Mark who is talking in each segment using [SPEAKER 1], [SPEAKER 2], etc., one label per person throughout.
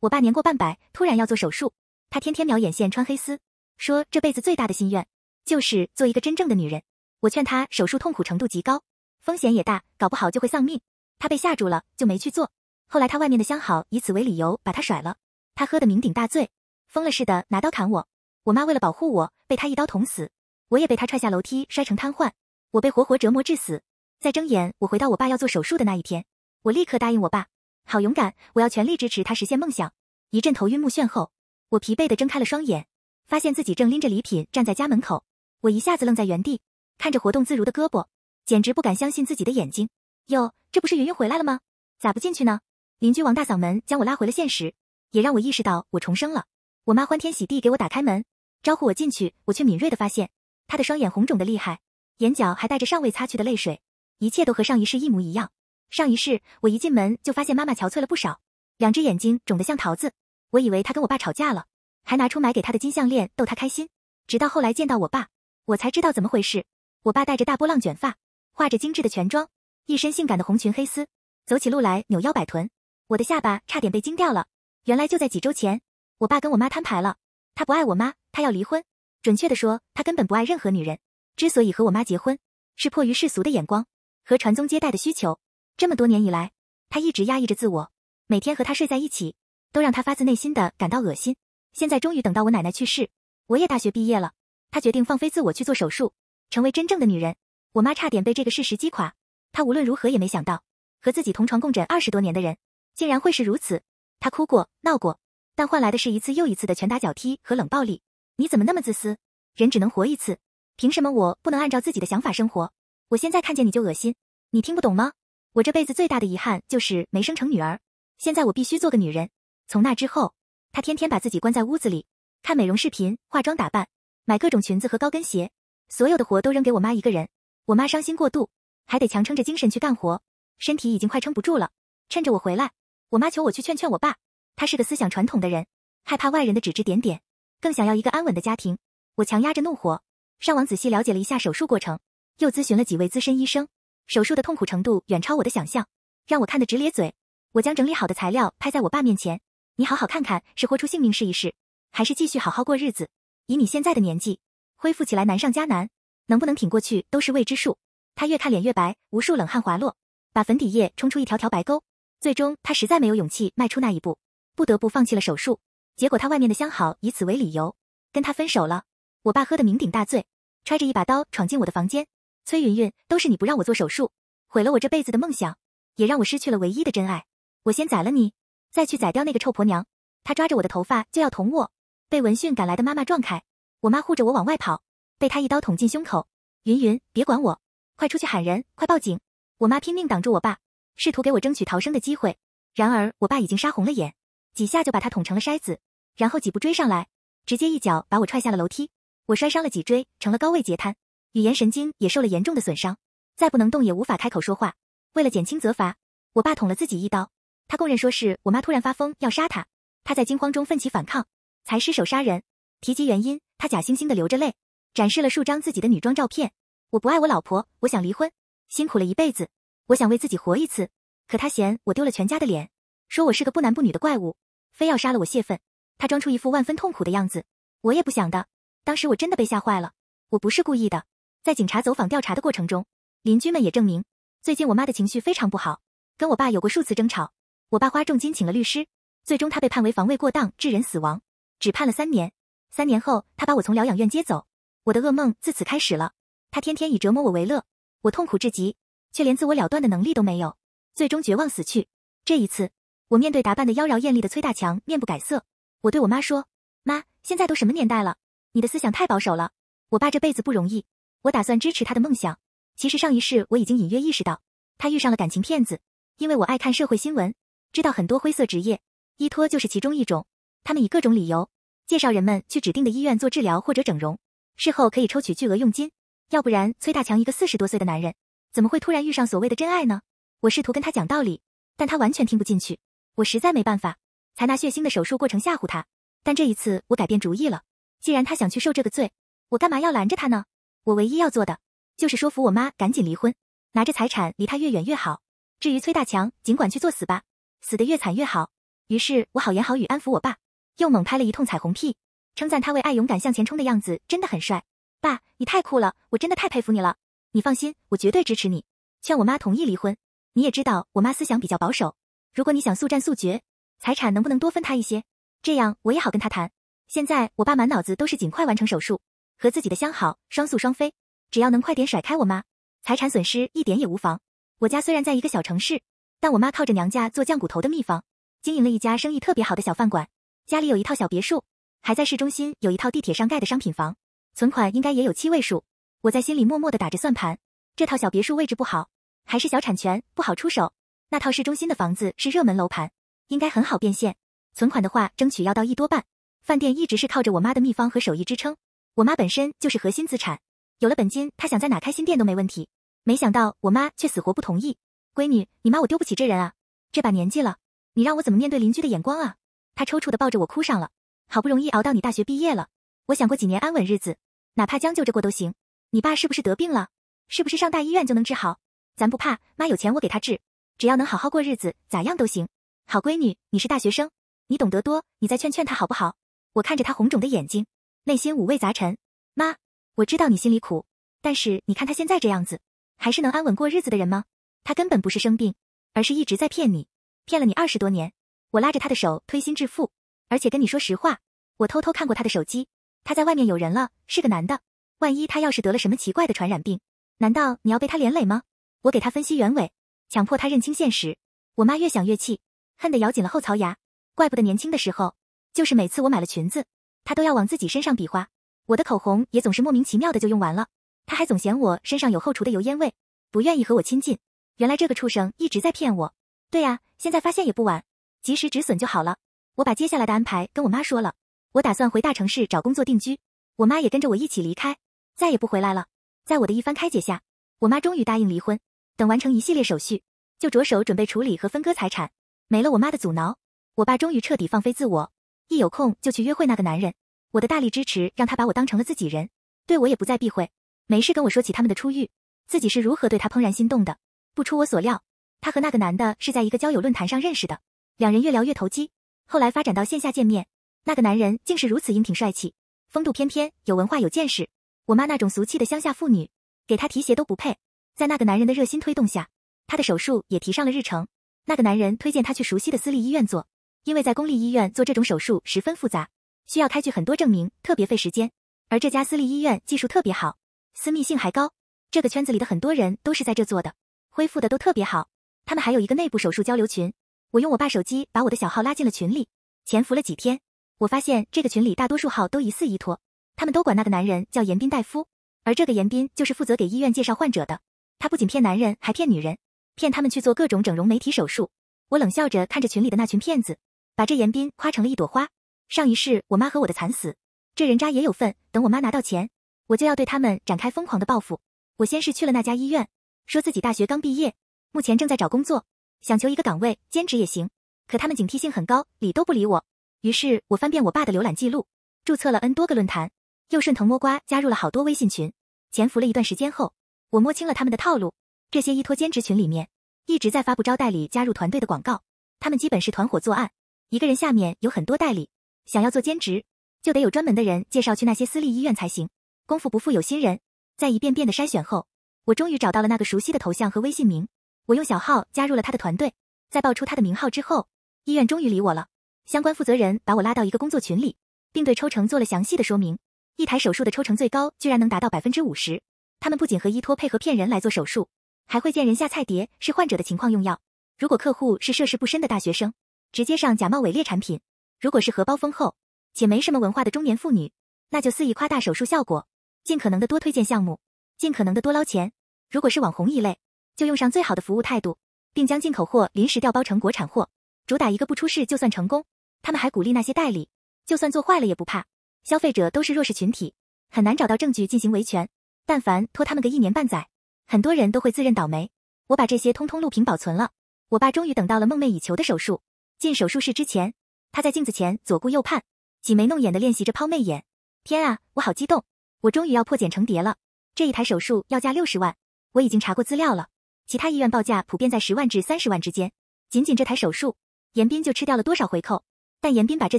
[SPEAKER 1] 我爸年过半百，突然要做手术。他天天描眼线，穿黑丝，说这辈子最大的心愿就是做一个真正的女人。我劝他手术痛苦程度极高，风险也大，搞不好就会丧命。他被吓住了，就没去做。后来他外面的相好以此为理由把他甩了。他喝得酩酊大醉，疯了似的拿刀砍我。我妈为了保护我，被他一刀捅死。我也被他踹下楼梯，摔成瘫痪。我被活活折磨致死。再睁眼，我回到我爸要做手术的那一天。我立刻答应我爸。好勇敢！我要全力支持他实现梦想。一阵头晕目眩后，我疲惫地睁开了双眼，发现自己正拎着礼品站在家门口。我一下子愣在原地，看着活动自如的胳膊，简直不敢相信自己的眼睛。哟，这不是云云回来了吗？咋不进去呢？邻居王大嗓门将我拉回了现实，也让我意识到我重生了。我妈欢天喜地给我打开门，招呼我进去，我却敏锐地发现，她的双眼红肿的厉害，眼角还带着尚未擦去的泪水。一切都和上一世一模一样。上一世，我一进门就发现妈妈憔悴了不少，两只眼睛肿得像桃子。我以为她跟我爸吵架了，还拿出买给她的金项链逗她开心。直到后来见到我爸，我才知道怎么回事。我爸戴着大波浪卷发，化着精致的全妆，一身性感的红裙黑丝，走起路来扭腰摆臀，我的下巴差点被惊掉了。原来就在几周前，我爸跟我妈摊牌了，他不爱我妈，他要离婚。准确的说，他根本不爱任何女人。之所以和我妈结婚，是迫于世俗的眼光和传宗接代的需求。这么多年以来，她一直压抑着自我，每天和他睡在一起，都让她发自内心的感到恶心。现在终于等到我奶奶去世，我也大学毕业了，她决定放飞自我去做手术，成为真正的女人。我妈差点被这个事实击垮，她无论如何也没想到，和自己同床共枕二十多年的人，竟然会是如此。她哭过，闹过，但换来的是一次又一次的拳打脚踢和冷暴力。你怎么那么自私？人只能活一次，凭什么我不能按照自己的想法生活？我现在看见你就恶心，你听不懂吗？我这辈子最大的遗憾就是没生成女儿，现在我必须做个女人。从那之后，她天天把自己关在屋子里，看美容视频、化妆打扮，买各种裙子和高跟鞋，所有的活都扔给我妈一个人。我妈伤心过度，还得强撑着精神去干活，身体已经快撑不住了。趁着我回来，我妈求我去劝劝我爸，他是个思想传统的人，害怕外人的指指点点，更想要一个安稳的家庭。我强压着怒火，上网仔细了解了一下手术过程，又咨询了几位资深医生。手术的痛苦程度远超我的想象，让我看得直咧嘴。我将整理好的材料拍在我爸面前，你好好看看，是豁出性命试一试，还是继续好好过日子？以你现在的年纪，恢复起来难上加难，能不能挺过去都是未知数。他越看脸越白，无数冷汗滑落，把粉底液冲出一条条白沟。最终他实在没有勇气迈出那一步，不得不放弃了手术。结果他外面的相好以此为理由，跟他分手了。我爸喝得酩酊大醉，揣着一把刀闯进我的房间。崔云云，都是你不让我做手术，毁了我这辈子的梦想，也让我失去了唯一的真爱。我先宰了你，再去宰掉那个臭婆娘。她抓着我的头发就要捅我，被闻讯赶来的妈妈撞开。我妈护着我往外跑，被她一刀捅进胸口。云云，别管我，快出去喊人，快报警！我妈拼命挡住我爸，试图给我争取逃生的机会。然而我爸已经杀红了眼，几下就把他捅成了筛子，然后几步追上来，直接一脚把我踹下了楼梯。我摔伤了脊椎，成了高位截瘫。语言神经也受了严重的损伤，再不能动也无法开口说话。为了减轻责罚，我爸捅了自己一刀。他供认说是我妈突然发疯要杀他，他在惊慌中奋起反抗，才失手杀人。提及原因，他假惺惺地流着泪，展示了数张自己的女装照片。我不爱我老婆，我想离婚，辛苦了一辈子，我想为自己活一次。可他嫌我丢了全家的脸，说我是个不男不女的怪物，非要杀了我泄愤。他装出一副万分痛苦的样子。我也不想的，当时我真的被吓坏了，我不是故意的。在警察走访调查的过程中，邻居们也证明，最近我妈的情绪非常不好，跟我爸有过数次争吵。我爸花重金请了律师，最终他被判为防卫过当致人死亡，只判了三年。三年后，他把我从疗养院接走，我的噩梦自此开始了。他天天以折磨我为乐，我痛苦至极，却连自我了断的能力都没有，最终绝望死去。这一次，我面对打扮的妖娆艳丽的崔大强，面不改色。我对我妈说：“妈，现在都什么年代了，你的思想太保守了。我爸这辈子不容易。”我打算支持他的梦想。其实上一世我已经隐约意识到，他遇上了感情骗子。因为我爱看社会新闻，知道很多灰色职业，医托就是其中一种。他们以各种理由介绍人们去指定的医院做治疗或者整容，事后可以抽取巨额佣金。要不然，崔大强一个四十多岁的男人，怎么会突然遇上所谓的真爱呢？我试图跟他讲道理，但他完全听不进去。我实在没办法，才拿血腥的手术过程吓唬他。但这一次我改变主意了，既然他想去受这个罪，我干嘛要拦着他呢？我唯一要做的，就是说服我妈赶紧离婚，拿着财产离他越远越好。至于崔大强，尽管去作死吧，死得越惨越好。于是我好言好语安抚我爸，又猛拍了一通彩虹屁，称赞他为爱勇敢向前冲的样子真的很帅。爸，你太酷了，我真的太佩服你了。你放心，我绝对支持你，劝我妈同意离婚。你也知道我妈思想比较保守，如果你想速战速决，财产能不能多分她一些？这样我也好跟她谈。现在我爸满脑子都是尽快完成手术。和自己的相好双宿双飞，只要能快点甩开我妈，财产损失一点也无妨。我家虽然在一个小城市，但我妈靠着娘家做酱骨头的秘方，经营了一家生意特别好的小饭馆，家里有一套小别墅，还在市中心有一套地铁上盖的商品房，存款应该也有七位数。我在心里默默的打着算盘，这套小别墅位置不好，还是小产权，不好出手。那套市中心的房子是热门楼盘，应该很好变现。存款的话，争取要到一多半。饭店一直是靠着我妈的秘方和手艺支撑。我妈本身就是核心资产，有了本金，她想在哪开新店都没问题。没想到我妈却死活不同意。闺女，你妈我丢不起这人啊！这把年纪了，你让我怎么面对邻居的眼光啊？她抽搐的抱着我哭上了。好不容易熬到你大学毕业了，我想过几年安稳日子，哪怕将就着过都行。你爸是不是得病了？是不是上大医院就能治好？咱不怕，妈有钱，我给他治。只要能好好过日子，咋样都行。好闺女，你是大学生，你懂得多，你再劝劝他好不好？我看着她红肿的眼睛。内心五味杂陈，妈，我知道你心里苦，但是你看他现在这样子，还是能安稳过日子的人吗？他根本不是生病，而是一直在骗你，骗了你二十多年。我拉着他的手，推心置腹，而且跟你说实话，我偷偷看过他的手机，他在外面有人了，是个男的。万一他要是得了什么奇怪的传染病，难道你要被他连累吗？我给他分析原委，强迫他认清现实。我妈越想越气，恨得咬紧了后槽牙，怪不得年轻的时候，就是每次我买了裙子。他都要往自己身上比划，我的口红也总是莫名其妙的就用完了。他还总嫌我身上有后厨的油烟味，不愿意和我亲近。原来这个畜生一直在骗我。对呀，现在发现也不晚，及时止损就好了。我把接下来的安排跟我妈说了，我打算回大城市找工作定居。我妈也跟着我一起离开，再也不回来了。在我的一番开解下，我妈终于答应离婚。等完成一系列手续，就着手准备处理和分割财产。没了我妈的阻挠，我爸终于彻底放飞自我。一有空就去约会那个男人，我的大力支持让他把我当成了自己人，对我也不再避讳，没事跟我说起他们的初遇，自己是如何对他怦然心动的。不出我所料，他和那个男的是在一个交友论坛上认识的，两人越聊越投机，后来发展到线下见面。那个男人竟是如此英挺帅气，风度翩翩，有文化有见识。我妈那种俗气的乡下妇女，给他提鞋都不配。在那个男人的热心推动下，他的手术也提上了日程。那个男人推荐他去熟悉的私立医院做。因为在公立医院做这种手术十分复杂，需要开具很多证明，特别费时间。而这家私立医院技术特别好，私密性还高。这个圈子里的很多人都是在这做的，恢复的都特别好。他们还有一个内部手术交流群，我用我爸手机把我的小号拉进了群里，潜伏了几天，我发现这个群里大多数号都疑似依托，他们都管那个男人叫严斌大夫，而这个严斌就是负责给医院介绍患者的。他不仅骗男人，还骗女人，骗他们去做各种整容、美体手术。我冷笑着看着群里的那群骗子。把这严斌夸成了一朵花。上一世我妈和我的惨死，这人渣也有份。等我妈拿到钱，我就要对他们展开疯狂的报复。我先是去了那家医院，说自己大学刚毕业，目前正在找工作，想求一个岗位兼职也行。可他们警惕性很高，理都不理我。于是，我翻遍我爸的浏览记录，注册了 n 多个论坛，又顺藤摸瓜加入了好多微信群。潜伏了一段时间后，我摸清了他们的套路。这些依托兼职群里面，一直在发布招代理、加入团队的广告。他们基本是团伙作案。一个人下面有很多代理，想要做兼职，就得有专门的人介绍去那些私立医院才行。功夫不负有心人，在一遍遍的筛选后，我终于找到了那个熟悉的头像和微信名。我用小号加入了他的团队，在报出他的名号之后，医院终于理我了。相关负责人把我拉到一个工作群里，并对抽成做了详细的说明。一台手术的抽成最高居然能达到百分之五十。他们不仅和医托配合骗人来做手术，还会见人下菜碟，是患者的情况用药。如果客户是涉世不深的大学生。直接上假冒伪劣产品。如果是荷包丰厚且没什么文化的中年妇女，那就肆意夸大手术效果，尽可能的多推荐项目，尽可能的多捞钱。如果是网红一类，就用上最好的服务态度，并将进口货临时调包成国产货，主打一个不出事就算成功。他们还鼓励那些代理，就算做坏了也不怕。消费者都是弱势群体，很难找到证据进行维权。但凡拖他们个一年半载，很多人都会自认倒霉。我把这些通通录屏保存了。我爸终于等到了梦寐以求的手术。进手术室之前，他在镜子前左顾右盼，挤眉弄眼的练习着抛媚眼。天啊，我好激动，我终于要破茧成蝶了。这一台手术要价六十万，我已经查过资料了，其他医院报价普遍在十万至三十万之间。仅仅这台手术，严斌就吃掉了多少回扣？但严斌把这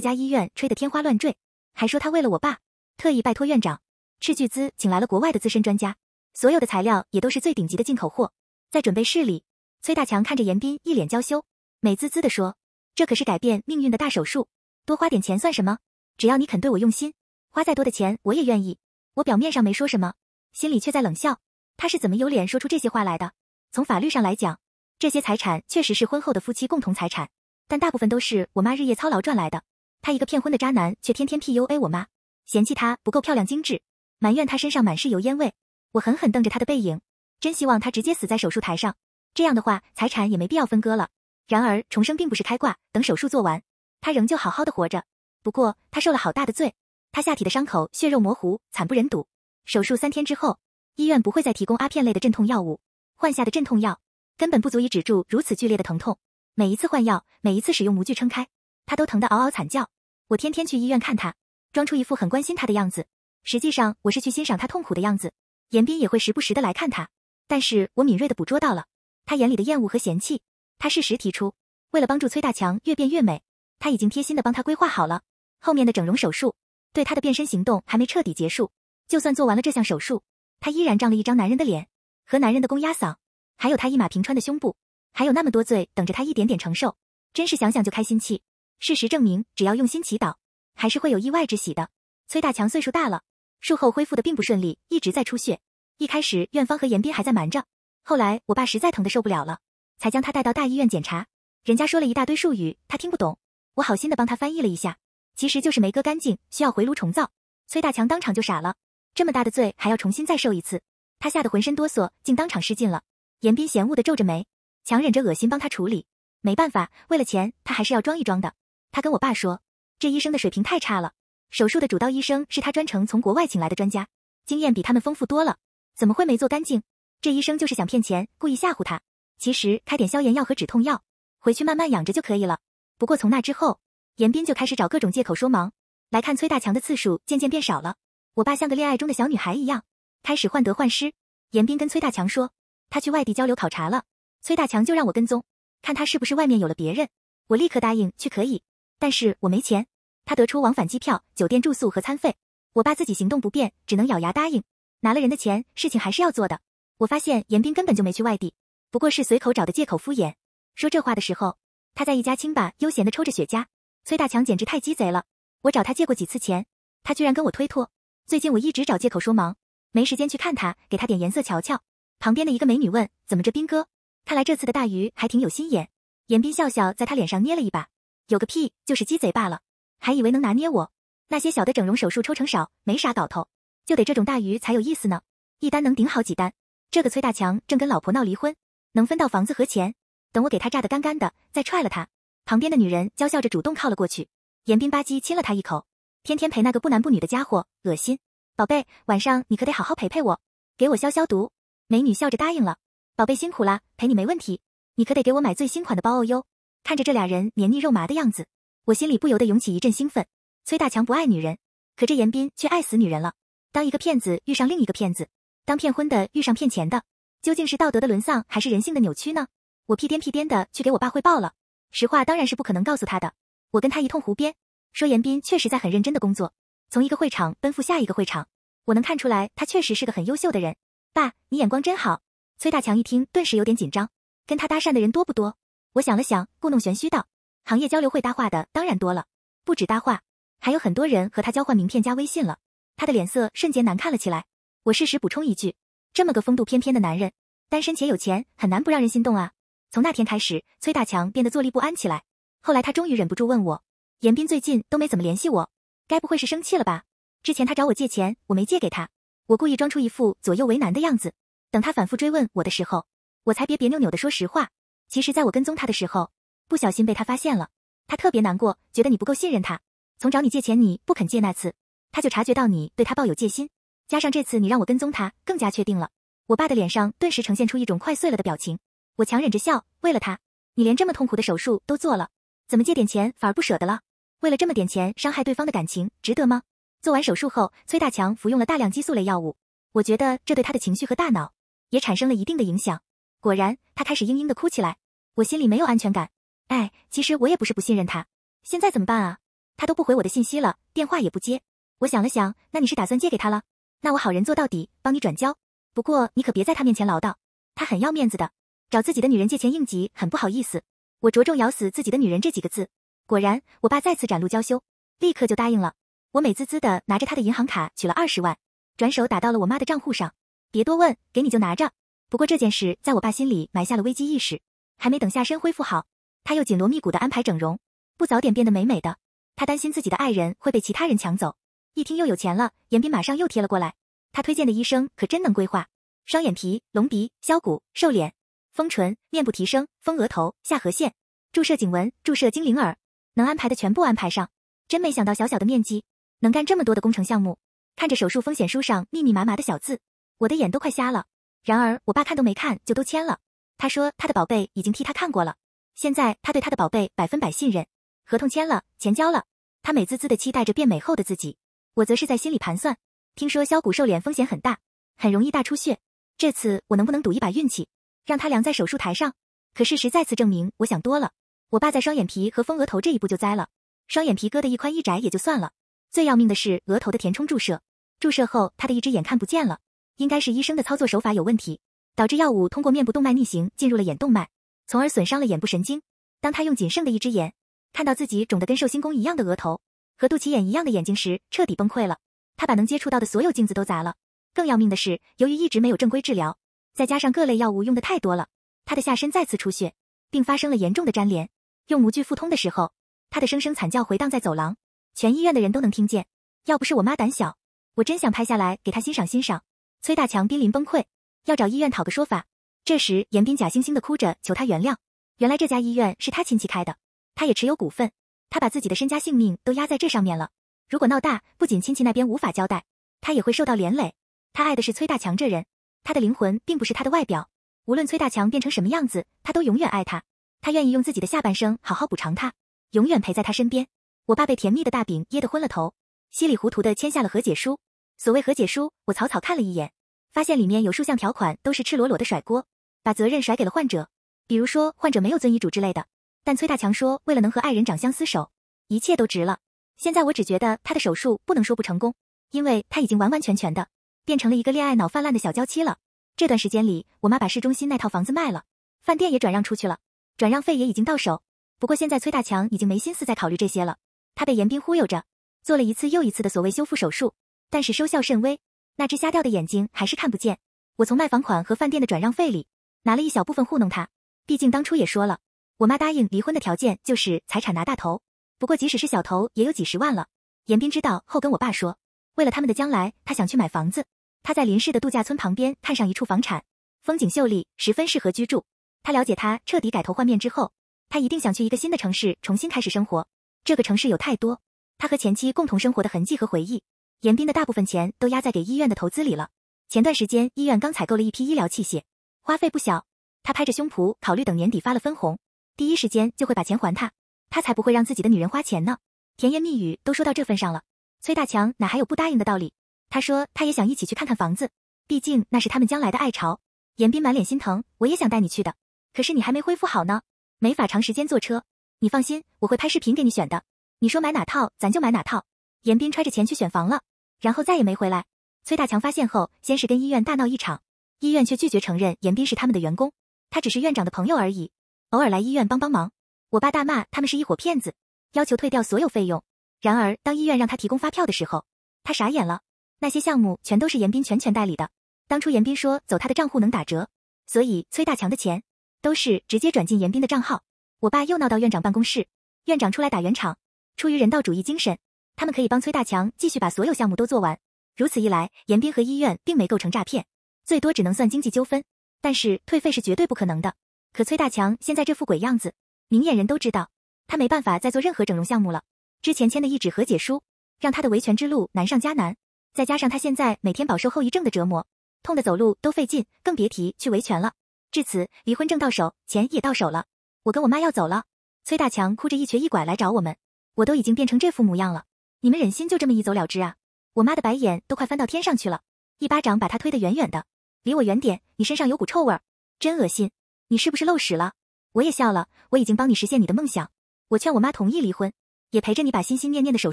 [SPEAKER 1] 家医院吹得天花乱坠，还说他为了我爸，特意拜托院长，斥巨资请来了国外的资深专家，所有的材料也都是最顶级的进口货。在准备室里，崔大强看着严斌一脸娇羞，美滋滋地说。这可是改变命运的大手术，多花点钱算什么？只要你肯对我用心，花再多的钱我也愿意。我表面上没说什么，心里却在冷笑。他是怎么有脸说出这些话来的？从法律上来讲，这些财产确实是婚后的夫妻共同财产，但大部分都是我妈日夜操劳赚来的。他一个骗婚的渣男，却天天 PUA 我妈，嫌弃她不够漂亮精致，埋怨她身上满是油烟味。我狠狠瞪着他的背影，真希望他直接死在手术台上，这样的话财产也没必要分割了。然而重生并不是开挂。等手术做完，他仍旧好好的活着。不过他受了好大的罪，他下体的伤口血肉模糊，惨不忍睹。手术三天之后，医院不会再提供阿片类的镇痛药物，换下的镇痛药根本不足以止住如此剧烈的疼痛。每一次换药，每一次使用模具撑开，他都疼得嗷嗷惨叫。我天天去医院看他，装出一副很关心他的样子，实际上我是去欣赏他痛苦的样子。严斌也会时不时的来看他，但是我敏锐的捕捉到了他眼里的厌恶和嫌弃。他适时提出，为了帮助崔大强越变越美，他已经贴心的帮他规划好了后面的整容手术。对他的变身行动还没彻底结束，就算做完了这项手术，他依然长了一张男人的脸和男人的公鸭嗓，还有他一马平川的胸部，还有那么多罪等着他一点点承受，真是想想就开心气。事实证明，只要用心祈祷，还是会有意外之喜的。崔大强岁数大了，术后恢复的并不顺利，一直在出血。一开始院方和严斌还在瞒着，后来我爸实在疼的受不了了。才将他带到大医院检查，人家说了一大堆术语，他听不懂。我好心的帮他翻译了一下，其实就是没割干净，需要回炉重造。崔大强当场就傻了，这么大的罪还要重新再受一次，他吓得浑身哆嗦，竟当场失禁了。严斌嫌恶的皱着眉，强忍着恶心帮他处理。没办法，为了钱，他还是要装一装的。他跟我爸说，这医生的水平太差了，手术的主刀医生是他专程从国外请来的专家，经验比他们丰富多了，怎么会没做干净？这医生就是想骗钱，故意吓唬他。其实开点消炎药和止痛药，回去慢慢养着就可以了。不过从那之后，严斌就开始找各种借口说忙，来看崔大强的次数渐渐变少了。我爸像个恋爱中的小女孩一样，开始患得患失。严斌跟崔大强说，他去外地交流考察了，崔大强就让我跟踪，看他是不是外面有了别人。我立刻答应去可以，但是我没钱。他得出往返机票、酒店住宿和餐费，我爸自己行动不便，只能咬牙答应。拿了人的钱，事情还是要做的。我发现严斌根本就没去外地。不过是随口找的借口敷衍。说这话的时候，他在一家清吧悠闲的抽着雪茄。崔大强简直太鸡贼了！我找他借过几次钱，他居然跟我推脱。最近我一直找借口说忙，没时间去看他，给他点颜色瞧瞧。旁边的一个美女问：“怎么着，斌哥？看来这次的大鱼还挺有心眼。”严斌笑笑，在他脸上捏了一把：“有个屁，就是鸡贼罢了。还以为能拿捏我，那些小的整容手术抽成少，没啥搞头，就得这种大鱼才有意思呢。一单能顶好几单。这个崔大强正跟老婆闹离婚。”能分到房子和钱，等我给他榨的干干的，再踹了他。旁边的女人娇笑着，主动靠了过去。严斌吧唧亲了他一口，天天陪那个不男不女的家伙，恶心。宝贝，晚上你可得好好陪陪我，给我消消毒。美女笑着答应了，宝贝辛苦啦，陪你没问题。你可得给我买最新款的包哦哟。看着这俩人黏腻肉麻的样子，我心里不由得涌起一阵兴奋。崔大强不爱女人，可这严斌却爱死女人了。当一个骗子遇上另一个骗子，当骗婚的遇上骗钱的。究竟是道德的沦丧还是人性的扭曲呢？我屁颠屁颠的去给我爸汇报了，实话当然是不可能告诉他的。我跟他一通胡编，说严斌确实在很认真的工作，从一个会场奔赴下一个会场，我能看出来他确实是个很优秀的人。爸，你眼光真好。崔大强一听，顿时有点紧张。跟他搭讪的人多不多？我想了想，故弄玄虚道：行业交流会搭话的当然多了，不止搭话，还有很多人和他交换名片加微信了。他的脸色瞬间难看了起来。我适时补充一句。这么个风度翩翩的男人，单身且有钱，很难不让人心动啊。从那天开始，崔大强变得坐立不安起来。后来他终于忍不住问我：“严斌最近都没怎么联系我，该不会是生气了吧？”之前他找我借钱，我没借给他，我故意装出一副左右为难的样子。等他反复追问我的时候，我才别别扭扭的说实话。其实，在我跟踪他的时候，不小心被他发现了，他特别难过，觉得你不够信任他。从找你借钱你不肯借那次，他就察觉到你对他抱有戒心。加上这次你让我跟踪他，更加确定了。我爸的脸上顿时呈现出一种快碎了的表情，我强忍着笑。为了他，你连这么痛苦的手术都做了，怎么借点钱反而不舍得了？为了这么点钱伤害对方的感情，值得吗？做完手术后，崔大强服用了大量激素类药物，我觉得这对他的情绪和大脑也产生了一定的影响。果然，他开始嘤嘤的哭起来。我心里没有安全感。哎，其实我也不是不信任他。现在怎么办啊？他都不回我的信息了，电话也不接。我想了想，那你是打算借给他了？那我好人做到底，帮你转交。不过你可别在他面前唠叨，他很要面子的。找自己的女人借钱应急很不好意思。我着重咬死自己的女人这几个字。果然，我爸再次展露娇羞，立刻就答应了。我美滋滋的拿着他的银行卡取了二十万，转手打到了我妈的账户上。别多问，给你就拿着。不过这件事在我爸心里埋下了危机意识。还没等下身恢复好，他又紧锣密鼓的安排整容。不早点变得美美的，他担心自己的爱人会被其他人抢走。一听又有钱了，严斌马上又贴了过来。他推荐的医生可真能规划，双眼皮、隆鼻、削骨、瘦脸、丰唇、面部提升、丰额头、下颌线、注射颈纹、注射精灵耳，能安排的全部安排上。真没想到小小的面积能干这么多的工程项目。看着手术风险书上密密麻麻的小字，我的眼都快瞎了。然而我爸看都没看就都签了，他说他的宝贝已经替他看过了，现在他对他的宝贝百分百信任。合同签了，钱交了，他美滋滋的期待着变美后的自己。我则是在心里盘算，听说削骨瘦脸风险很大，很容易大出血。这次我能不能赌一把运气，让他凉在手术台上？可事实再次证明，我想多了。我爸在双眼皮和丰额头这一步就栽了。双眼皮割的一宽一窄也就算了，最要命的是额头的填充注射。注射后，他的一只眼看不见了，应该是医生的操作手法有问题，导致药物通过面部动脉逆行进入了眼动脉，从而损伤了眼部神经。当他用仅剩的一只眼，看到自己肿得跟寿星公一样的额头。和肚脐眼一样的眼睛时，彻底崩溃了。他把能接触到的所有镜子都砸了。更要命的是，由于一直没有正规治疗，再加上各类药物用的太多了，他的下身再次出血，并发生了严重的粘连。用模具复通的时候，他的声声惨叫回荡在走廊，全医院的人都能听见。要不是我妈胆小，我真想拍下来给他欣赏欣赏。崔大强濒临崩溃，要找医院讨个说法。这时，严斌假惺惺的哭着求他原谅。原来这家医院是他亲戚开的，他也持有股份。他把自己的身家性命都压在这上面了，如果闹大，不仅亲戚那边无法交代，他也会受到连累。他爱的是崔大强这人，他的灵魂并不是他的外表，无论崔大强变成什么样子，他都永远爱他，他愿意用自己的下半生好好补偿他，永远陪在他身边。我爸被甜蜜的大饼噎得昏了头，稀里糊涂的签下了和解书。所谓和解书，我草草看了一眼，发现里面有数项条款都是赤裸裸的甩锅，把责任甩给了患者，比如说患者没有遵医嘱之类的。但崔大强说，为了能和爱人长相厮守，一切都值了。现在我只觉得他的手术不能说不成功，因为他已经完完全全的变成了一个恋爱脑泛滥的小娇妻了。这段时间里，我妈把市中心那套房子卖了，饭店也转让出去了，转让费也已经到手。不过现在崔大强已经没心思再考虑这些了。他被严斌忽悠着做了一次又一次的所谓修复手术，但是收效甚微，那只瞎掉的眼睛还是看不见。我从卖房款和饭店的转让费里拿了一小部分糊弄他，毕竟当初也说了。我妈答应离婚的条件就是财产拿大头，不过即使是小头也有几十万了。严斌知道后跟我爸说，为了他们的将来，他想去买房子。他在林氏的度假村旁边看上一处房产，风景秀丽，十分适合居住。他了解他彻底改头换面之后，他一定想去一个新的城市重新开始生活。这个城市有太多他和前妻共同生活的痕迹和回忆。严斌的大部分钱都压在给医院的投资里了。前段时间医院刚采购了一批医疗器械，花费不小。他拍着胸脯，考虑等年底发了分红。第一时间就会把钱还他，他才不会让自己的女人花钱呢。甜言蜜语都说到这份上了，崔大强哪还有不答应的道理？他说他也想一起去看看房子，毕竟那是他们将来的爱巢。严斌满脸心疼，我也想带你去的，可是你还没恢复好呢，没法长时间坐车。你放心，我会拍视频给你选的。你说买哪套，咱就买哪套。严斌揣着钱去选房了，然后再也没回来。崔大强发现后，先是跟医院大闹一场，医院却拒绝承认严斌是他们的员工，他只是院长的朋友而已。偶尔来医院帮帮忙，我爸大骂他们是一伙骗子，要求退掉所有费用。然而，当医院让他提供发票的时候，他傻眼了，那些项目全都是严斌全权代理的。当初严斌说走他的账户能打折，所以崔大强的钱都是直接转进严斌的账号。我爸又闹到院长办公室，院长出来打圆场，出于人道主义精神，他们可以帮崔大强继续把所有项目都做完。如此一来，严斌和医院并没构成诈骗，最多只能算经济纠纷，但是退费是绝对不可能的。可崔大强现在这副鬼样子，明眼人都知道，他没办法再做任何整容项目了。之前签的一纸和解书，让他的维权之路难上加难。再加上他现在每天饱受后遗症的折磨，痛的走路都费劲，更别提去维权了。至此，离婚证到手，钱也到手了，我跟我妈要走了。崔大强哭着一瘸一拐来找我们，我都已经变成这副模样了，你们忍心就这么一走了之啊？我妈的白眼都快翻到天上去了，一巴掌把他推得远远的，离我远点，你身上有股臭味儿，真恶心。你是不是漏屎了？我也笑了。我已经帮你实现你的梦想，我劝我妈同意离婚，也陪着你把心心念念的手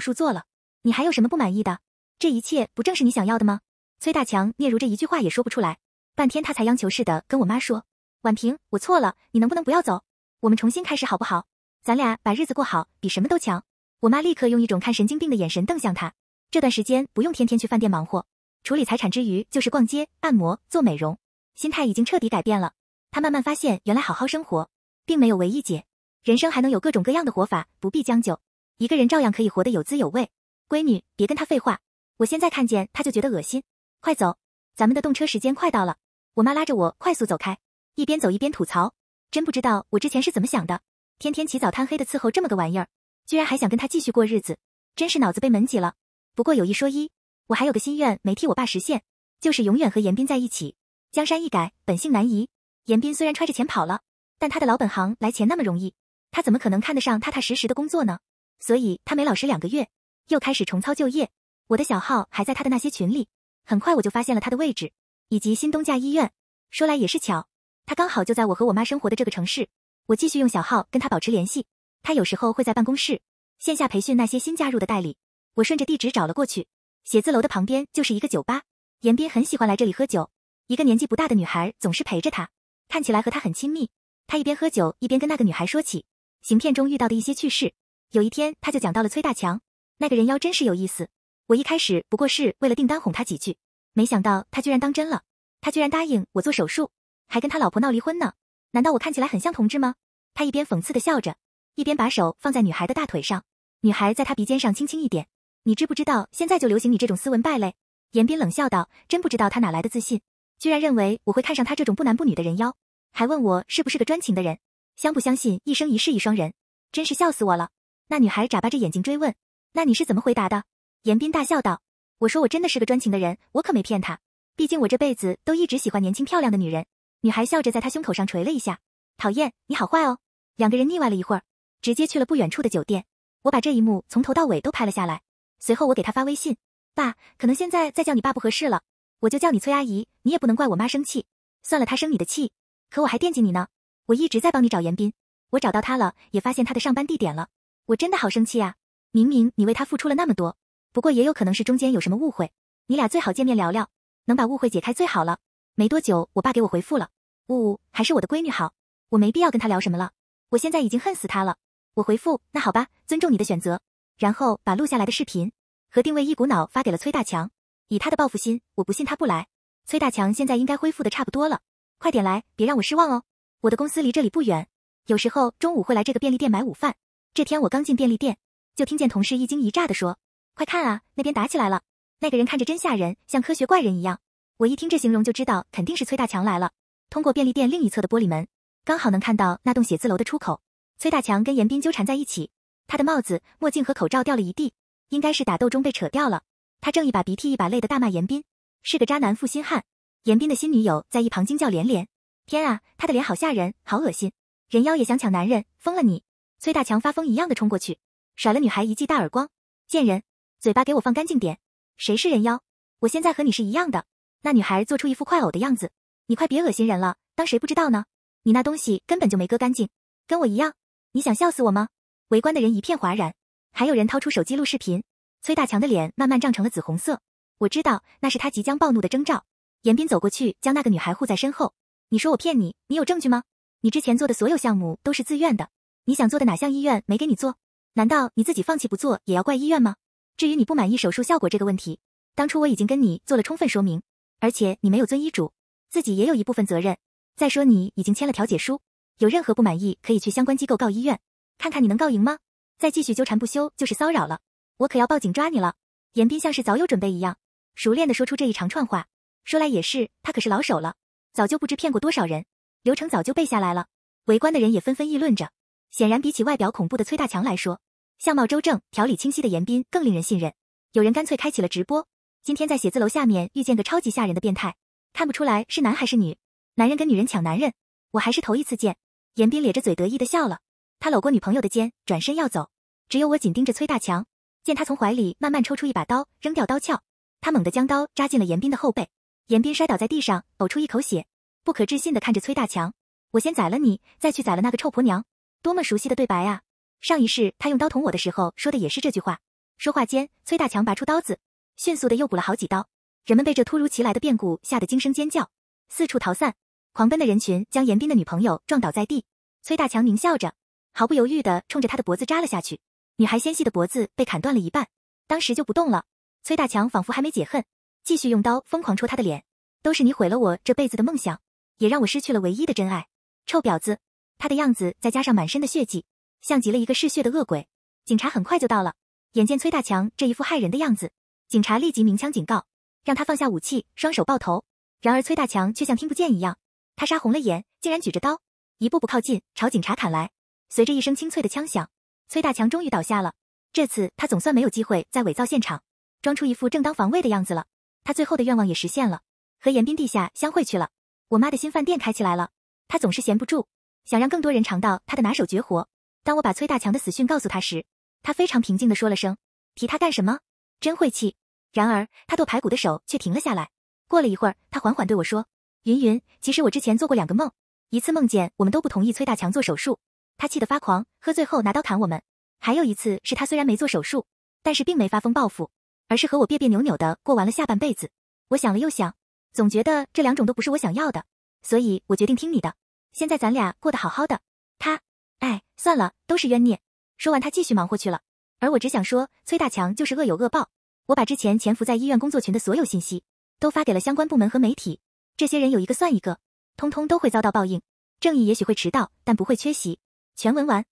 [SPEAKER 1] 术做了。你还有什么不满意的？这一切不正是你想要的吗？崔大强嗫嚅着一句话也说不出来，半天他才央求似的跟我妈说：“婉婷，我错了，你能不能不要走？我们重新开始好不好？咱俩把日子过好，比什么都强。”我妈立刻用一种看神经病的眼神瞪向他。这段时间不用天天去饭店忙活，处理财产之余就是逛街、按摩、做美容，心态已经彻底改变了。他慢慢发现，原来好好生活，并没有唯一解，人生还能有各种各样的活法，不必将就，一个人照样可以活得有滋有味。闺女，别跟他废话，我现在看见他就觉得恶心，快走，咱们的动车时间快到了。我妈拉着我快速走开，一边走一边吐槽，真不知道我之前是怎么想的，天天起早贪黑的伺候这么个玩意儿，居然还想跟他继续过日子，真是脑子被门挤了。不过有一说一，我还有个心愿没替我爸实现，就是永远和严斌在一起。江山易改，本性难移。严斌虽然揣着钱跑了，但他的老本行来钱那么容易，他怎么可能看得上踏踏实实的工作呢？所以他没老实两个月，又开始重操旧业。我的小号还在他的那些群里，很快我就发现了他的位置，以及新东家医院。说来也是巧，他刚好就在我和我妈生活的这个城市。我继续用小号跟他保持联系，他有时候会在办公室线下培训那些新加入的代理。我顺着地址找了过去，写字楼的旁边就是一个酒吧。严斌很喜欢来这里喝酒，一个年纪不大的女孩总是陪着他。看起来和他很亲密，他一边喝酒一边跟那个女孩说起行骗中遇到的一些趣事。有一天他就讲到了崔大强，那个人妖真是有意思。我一开始不过是为了订单哄他几句，没想到他居然当真了，他居然答应我做手术，还跟他老婆闹离婚呢。难道我看起来很像同志吗？他一边讽刺的笑着，一边把手放在女孩的大腿上。女孩在他鼻尖上轻轻一点，你知不知道现在就流行你这种斯文败类？严斌冷笑道，真不知道他哪来的自信。居然认为我会看上他这种不男不女的人妖，还问我是不是个专情的人，相不相信一生一世一双人，真是笑死我了。那女孩眨巴着眼睛追问：“那你是怎么回答的？”严斌大笑道：“我说我真的是个专情的人，我可没骗他。毕竟我这辈子都一直喜欢年轻漂亮的女人。”女孩笑着在他胸口上捶了一下：“讨厌，你好坏哦。”两个人腻歪了一会儿，直接去了不远处的酒店。我把这一幕从头到尾都拍了下来。随后我给他发微信：“爸，可能现在再叫你爸不合适了。”我就叫你崔阿姨，你也不能怪我妈生气。算了，她生你的气，可我还惦记你呢。我一直在帮你找严斌，我找到他了，也发现他的上班地点了。我真的好生气啊！明明你为他付出了那么多，不过也有可能是中间有什么误会，你俩最好见面聊聊，能把误会解开最好了。没多久，我爸给我回复了，呜呜，还是我的闺女好，我没必要跟他聊什么了。我现在已经恨死他了。我回复那好吧，尊重你的选择。然后把录下来的视频和定位一股脑发给了崔大强。以他的报复心，我不信他不来。崔大强现在应该恢复的差不多了，快点来，别让我失望哦。我的公司离这里不远，有时候中午会来这个便利店买午饭。这天我刚进便利店，就听见同事一惊一乍的说：“快看啊，那边打起来了！那个人看着真吓人，像科学怪人一样。”我一听这形容，就知道肯定是崔大强来了。通过便利店另一侧的玻璃门，刚好能看到那栋写字楼的出口。崔大强跟严斌纠缠在一起，他的帽子、墨镜和口罩掉了一地，应该是打斗中被扯掉了。他正一把鼻涕一把泪的大骂严斌是个渣男负心汉，严斌的新女友在一旁惊叫连连，天啊，他的脸好吓人，好恶心，人妖也想抢男人，疯了你！崔大强发疯一样的冲过去，甩了女孩一记大耳光，贱人，嘴巴给我放干净点，谁是人妖？我现在和你是一样的。那女孩做出一副快呕的样子，你快别恶心人了，当谁不知道呢？你那东西根本就没割干净，跟我一样，你想笑死我吗？围观的人一片哗然，还有人掏出手机录视频。崔大强的脸慢慢涨成了紫红色，我知道那是他即将暴怒的征兆。严斌走过去，将那个女孩护在身后。你说我骗你，你有证据吗？你之前做的所有项目都是自愿的，你想做的哪项医院没给你做？难道你自己放弃不做也要怪医院吗？至于你不满意手术效果这个问题，当初我已经跟你做了充分说明，而且你没有遵医嘱，自己也有一部分责任。再说你已经签了调解书，有任何不满意可以去相关机构告医院，看看你能告赢吗？再继续纠缠不休就是骚扰了。我可要报警抓你了！严斌像是早有准备一样，熟练地说出这一长串话。说来也是，他可是老手了，早就不知骗过多少人。流程早就背下来了。围观的人也纷纷议论着。显然，比起外表恐怖的崔大强来说，相貌周正、条理清晰的严斌更令人信任。有人干脆开启了直播。今天在写字楼下面遇见个超级吓人的变态，看不出来是男还是女，男人跟女人抢男人，我还是头一次见。严斌咧着嘴得意的笑了。他搂过女朋友的肩，转身要走。只有我紧盯着崔大强。见他从怀里慢慢抽出一把刀，扔掉刀鞘，他猛地将刀扎进了严斌的后背，严斌摔倒在地上，呕出一口血，不可置信地看着崔大强：“我先宰了你，再去宰了那个臭婆娘。”多么熟悉的对白啊！上一世他用刀捅我的时候说的也是这句话。说话间，崔大强拔出刀子，迅速的又补了好几刀。人们被这突如其来的变故吓得惊声尖叫，四处逃散。狂奔的人群将严斌的女朋友撞倒在地，崔大强狞笑着，毫不犹豫地冲着他的脖子扎了下去。女孩纤细的脖子被砍断了一半，当时就不动了。崔大强仿佛还没解恨，继续用刀疯狂戳她的脸。都是你毁了我这辈子的梦想，也让我失去了唯一的真爱，臭婊子！他的样子再加上满身的血迹，像极了一个嗜血的恶鬼。警察很快就到了，眼见崔大强这一副害人的样子，警察立即鸣枪警告，让他放下武器，双手抱头。然而崔大强却像听不见一样，他杀红了眼，竟然举着刀一步步靠近，朝警察砍来。随着一声清脆的枪响。崔大强终于倒下了，这次他总算没有机会再伪造现场，装出一副正当防卫的样子了。他最后的愿望也实现了，和严斌地下相会去了。我妈的新饭店开起来了，他总是闲不住，想让更多人尝到他的拿手绝活。当我把崔大强的死讯告诉他时，他非常平静地说了声：“提他干什么？真晦气。”然而，他剁排骨的手却停了下来。过了一会儿，他缓缓对我说：“云云，其实我之前做过两个梦，一次梦见我们都不同意崔大强做手术。”他气得发狂，喝醉后拿刀砍我们。还有一次是他虽然没做手术，但是并没发疯报复，而是和我别别扭扭的过完了下半辈子。我想了又想，总觉得这两种都不是我想要的，所以我决定听你的。现在咱俩过得好好的。他，哎，算了，都是冤孽。说完，他继续忙活去了。而我只想说，崔大强就是恶有恶报。我把之前潜伏在医院工作群的所有信息都发给了相关部门和媒体，这些人有一个算一个，通通都会遭到报应。正义也许会迟到，但不会缺席。全文完。